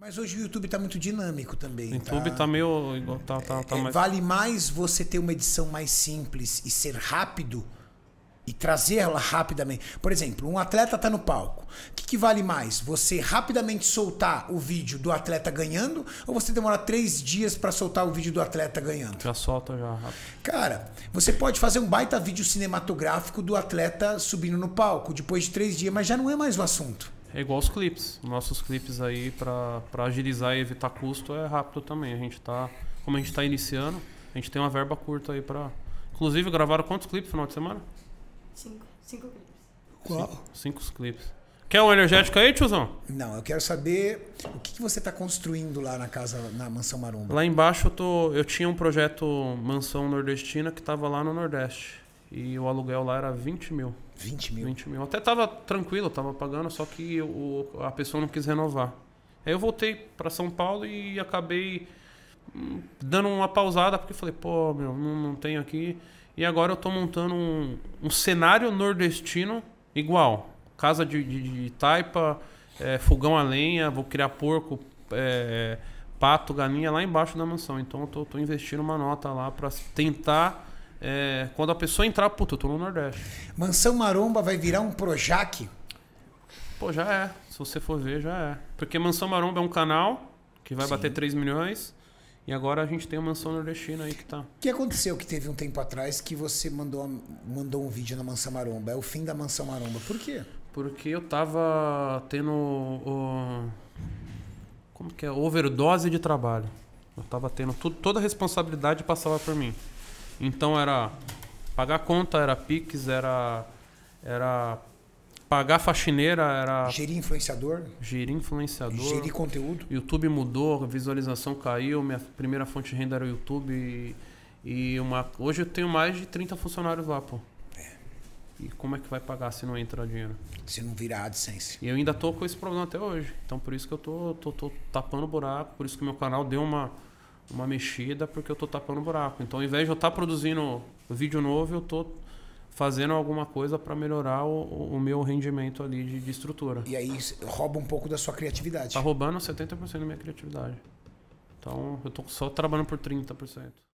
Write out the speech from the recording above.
Mas hoje o YouTube está muito dinâmico também. O tá? YouTube está tá meio. Tá, tá, tá é, mais... Vale mais você ter uma edição mais simples e ser rápido e trazê-la rapidamente. Por exemplo, um atleta está no palco. O que, que, vale mais? Você rapidamente soltar o vídeo do atleta ganhando ou você demora três dias para soltar o vídeo do atleta ganhando? Já solta, já. Rápido. Cara, você pode fazer um baita vídeo cinematográfico do atleta subindo no palco depois de três dias, mas já não é mais o assunto. É igual os clipes. Nossos clipes aí, para agilizar e evitar custo, é rápido também. A gente tá, como a gente está iniciando, a gente tem uma verba curta aí para. Inclusive, gravaram quantos clipes no final de semana? Cinco. Cinco clipes. Qual? Cinco, cinco clipes. Quer um energético aí, tiozão? Não, eu quero saber o que, que você está construindo lá na casa, na Mansão Maromba. Lá embaixo eu, tô, eu tinha um projeto Mansão Nordestina que estava lá no Nordeste. E o aluguel lá era 20 mil. 20 mil? 20 mil. Até tava tranquilo, tava pagando, só que o, a pessoa não quis renovar. Aí eu voltei para São Paulo e acabei hum, dando uma pausada, porque falei, pô, meu, não, não tenho aqui. E agora eu tô montando um, um cenário nordestino igual. Casa de, de, de taipa, é, fogão a lenha, vou criar porco, é, pato, galinha lá embaixo da mansão. Então eu tô, tô investindo uma nota lá para tentar é, quando a pessoa entrar, puta, eu tô no Nordeste. Mansão Maromba vai virar um Projac? Pô, já é. Se você for ver, já é. Porque Mansão Maromba é um canal que vai Sim. bater 3 milhões. E agora a gente tem a Mansão Nordestina aí que tá. O que aconteceu que teve um tempo atrás que você mandou, mandou um vídeo na Mansão Maromba? É o fim da Mansão Maromba. Por quê? Porque eu tava tendo. O... Como que é? Overdose de trabalho. Eu tava tendo tudo, toda a responsabilidade passava por mim. Então era pagar conta, era Pix, era era pagar faxineira, era gerir influenciador, gerir influenciador, gerir conteúdo. YouTube mudou, visualização caiu, minha primeira fonte de renda era o YouTube e, e uma hoje eu tenho mais de 30 funcionários lá, pô. É. E como é que vai pagar se não entra dinheiro? Se não virar AdSense. E eu ainda tô com esse problema até hoje. Então por isso que eu tô, tô, tô tapando o buraco, por isso que meu canal deu uma uma mexida porque eu tô tapando buraco. Então, ao invés de eu estar tá produzindo vídeo novo, eu tô fazendo alguma coisa para melhorar o, o, meu rendimento ali de, de, estrutura. E aí rouba um pouco da sua criatividade. Tá roubando 70% da minha criatividade. Então, eu tô só trabalhando por 30%.